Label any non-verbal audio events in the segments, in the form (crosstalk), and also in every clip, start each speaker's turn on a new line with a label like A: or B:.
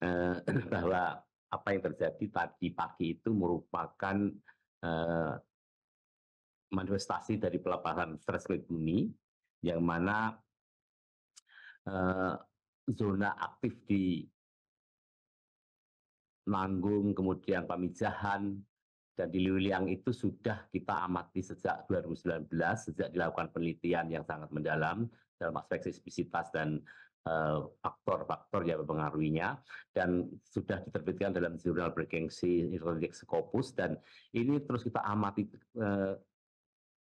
A: eh, (clears throat) bahwa apa yang terjadi tadi pagi itu merupakan eh, manifestasi dari pelepasan stres kulit bumi yang mana eh, zona aktif di Nanggung, kemudian Pamijahan, dan di Liwiliang itu sudah kita amati sejak 2019, sejak dilakukan penelitian yang sangat mendalam dalam aspek spesiesitas dan Eh, faktor-faktor yang mempengaruhinya dan sudah diterbitkan dalam jurnal bergengsi Index Scopus dan ini terus kita amati uh,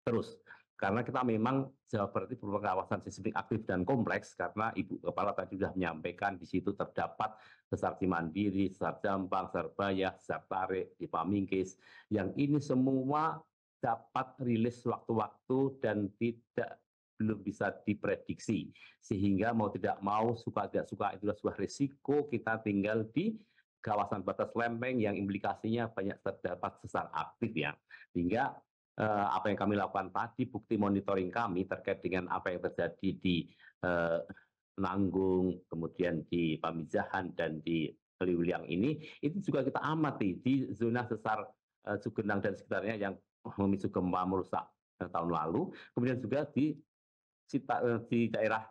A: terus karena kita memang Jawa Barat itu merupakan kawasan seismik aktif dan kompleks karena Ibu Kepala tadi sudah menyampaikan di situ terdapat sesar Cimandiri, sesar Jampang, sesar Bayah, sesar Tarik, di Pamingkis yang ini semua dapat rilis waktu-waktu dan tidak belum bisa diprediksi. Sehingga mau tidak mau, suka tidak suka, itu adalah sebuah risiko kita tinggal di kawasan batas lempeng yang implikasinya banyak terdapat sesar aktif ya. Sehingga eh, apa yang kami lakukan tadi, bukti monitoring kami terkait dengan apa yang terjadi di eh, Nanggung, kemudian di Pamijahan dan di Liwiliang ini, itu juga kita amati di zona sesar eh, Cugenang dan sekitarnya yang memicu gempa merusak eh, tahun lalu. Kemudian juga di cita, eh, di daerah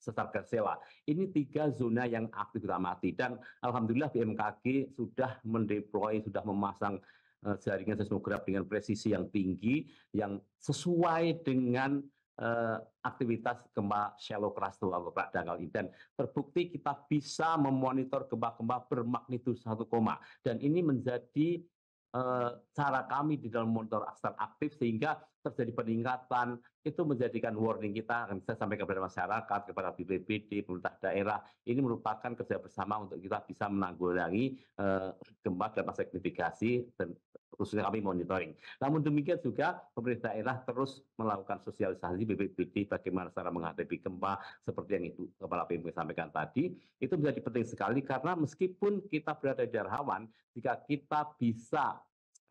A: sesar gersela. Ini tiga zona yang aktif mati dan alhamdulillah BMKG sudah mendeploy, sudah memasang eh, jaringan seismograf dengan presisi yang tinggi yang sesuai dengan uh, aktivitas gempa shallow crust atau kerak dangkal dan terbukti kita bisa memonitor gempa-gempa bermagnitudo 1, dan ini menjadi Eh, cara kami di dalam monitor aset aktif sehingga terjadi peningkatan itu menjadikan warning kita akan saya sampaikan kepada masyarakat kepada BPBD pemerintah daerah ini merupakan kerja bersama untuk kita bisa menanggulangi eh, gempa dan signifikasi dan khususnya kami monitoring. Namun demikian juga pemerintah daerah terus melakukan sosialisasi BPBD bagaimana cara menghadapi gempa seperti yang itu Kepala BMKG sampaikan tadi. Itu menjadi penting sekali karena meskipun kita berada di daerah rawan, jika kita bisa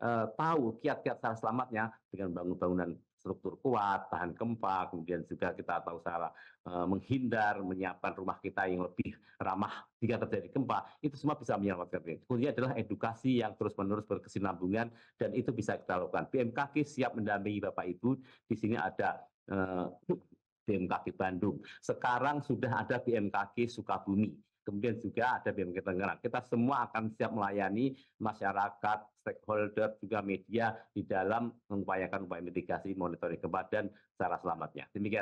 A: uh, tahu kiat-kiat cara selamatnya dengan bangun bangunan struktur kuat, tahan gempa, kemudian juga kita tahu cara e, menghindar, menyiapkan rumah kita yang lebih ramah jika terjadi gempa, itu semua bisa menyelamatkan diri. Kuncinya adalah edukasi yang terus-menerus berkesinambungan dan itu bisa kita lakukan. BMKG siap mendampingi Bapak Ibu. Di sini ada e, eh, BMKG Bandung. Sekarang sudah ada BMKG Sukabumi kemudian juga ada BMK Tangerang. Kita semua akan siap melayani masyarakat, stakeholder, juga media di dalam mengupayakan upaya mitigasi monitoring gempa dan secara selamatnya. Demikian